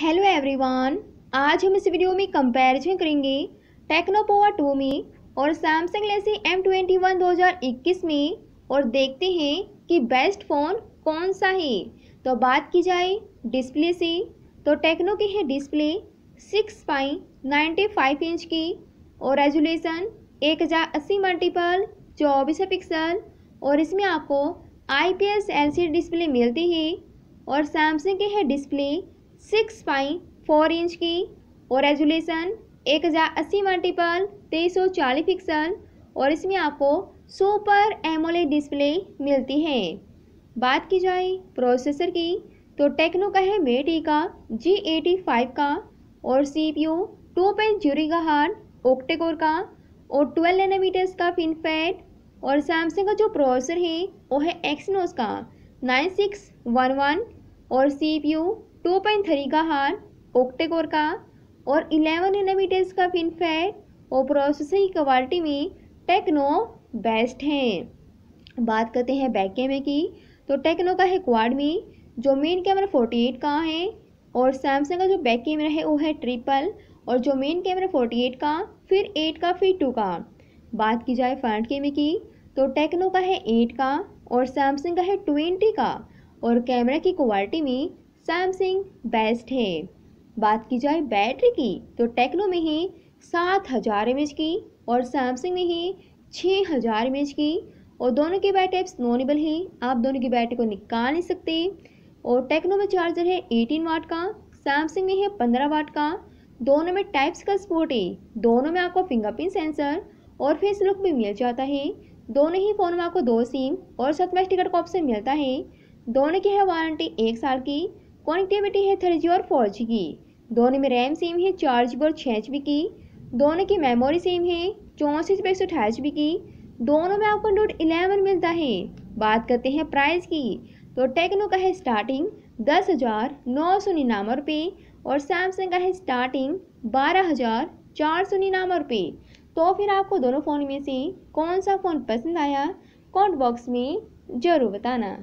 hello everyone आज हम इस वीडियो में कंपैरिजन करेंगे टेक्नोपोवा टू में और सैमसंग लेसी एम ट्वेंटी वन दो हज़ार इक्कीस में और देखते हैं कि बेस्ट फ़ोन कौन सा है तो बात की जाए डिस्प्ले से तो टेक्नो की है डिस्प्ले सिक्स पाई नाइन्टी फाइव इंच की और रेजोल्यूशन एक हज़ार अस्सी मल्टीपल चौबीस पिक्सल और इसमें आपको I P S L C display मिलती है और सैमसंग की है डिस्प्ले सिक्स पाई फोर इंच की और रेजुलेशन एक हज़ार अस्सी मल्टीपल तेईस सौ चालीस पिक्सल और इसमें आपको सुपर एमोलेड डिस्प्ले मिलती है बात की जाए प्रोसेसर की तो टेक्नो का है मेटी का जी एटी फाइव का और C P U two point zero का हार्ड ओक्टेकोर का और ट्वेल्व नैनोमीटर्स का फिनफेट और सैमसंग का जो प्रोसेसर है वो है एक्सनोस का नाइन सिक्स वन वन और C P U two point three का हार ओक्टेकोर का और इलेवन इनोवेटर्स का फिनफैट और प्रोसेसिंग क्वालिटी में टेक्नो बेस्ट हैं बात करते हैं बैक कैमरे की तो टेक्नो का है क्वाड में जो मेन कैमरा फोर्टी एट का है और सैमसंग का जो बैक कैमरा है वो है ट्रिपल और जो मेन कैमरा फोर्टी एट का फिर एट का फिर टू का बात की जाए फ्रंट कैमरे की तो टेक्नो का है एट का और सैमसंग का है ट्वेंटी का और कैमरा की क्वालिटी में सैमसंग बेस्ट है बात की जाए बैटरी की तो टेक्नो में है सात हज़ार एम की और सैमसंग में ही छः हज़ार एम की और दोनों के एप्स नॉनेबल हैं आप दोनों की बैटरी को निकाल नहीं सकते और टेक्नो में चार्जर है एटीन वाट का सैमसंग में है पंद्रह वाट का दोनों में टाइप्स का सपोर्ट है दोनों में आपको फिंगरप्रिंट सेंसर और फेस लुक भी मिल जाता है दोनों ही फ़ोन में आपको दो सिम और साथ टिकट का ऑप्शन मिलता है दोनों की है वारंटी एक साल की कॉनेक्टिविटी है थ्री जी और फोर जी की दोनों में रैम सेम है चार जी और छः जी की दोनों की मेमोरी सेम है चौंसठ एक सौ जी की दोनों में आपको नोट इलेवन मिलता है बात करते हैं प्राइस की तो टेक्नो का है स्टार्टिंग दस हज़ार नौ सौ निन्यानवे रुपये और सैमसंग का है स्टार्टिंग बारह हज़ार चार सौ निन्यानवे रुपये तो फिर आपको दोनों फ़ोन में से कौन सा फ़ोन पसंद आया कॉन्ट बॉक्स में ज़रूर बताना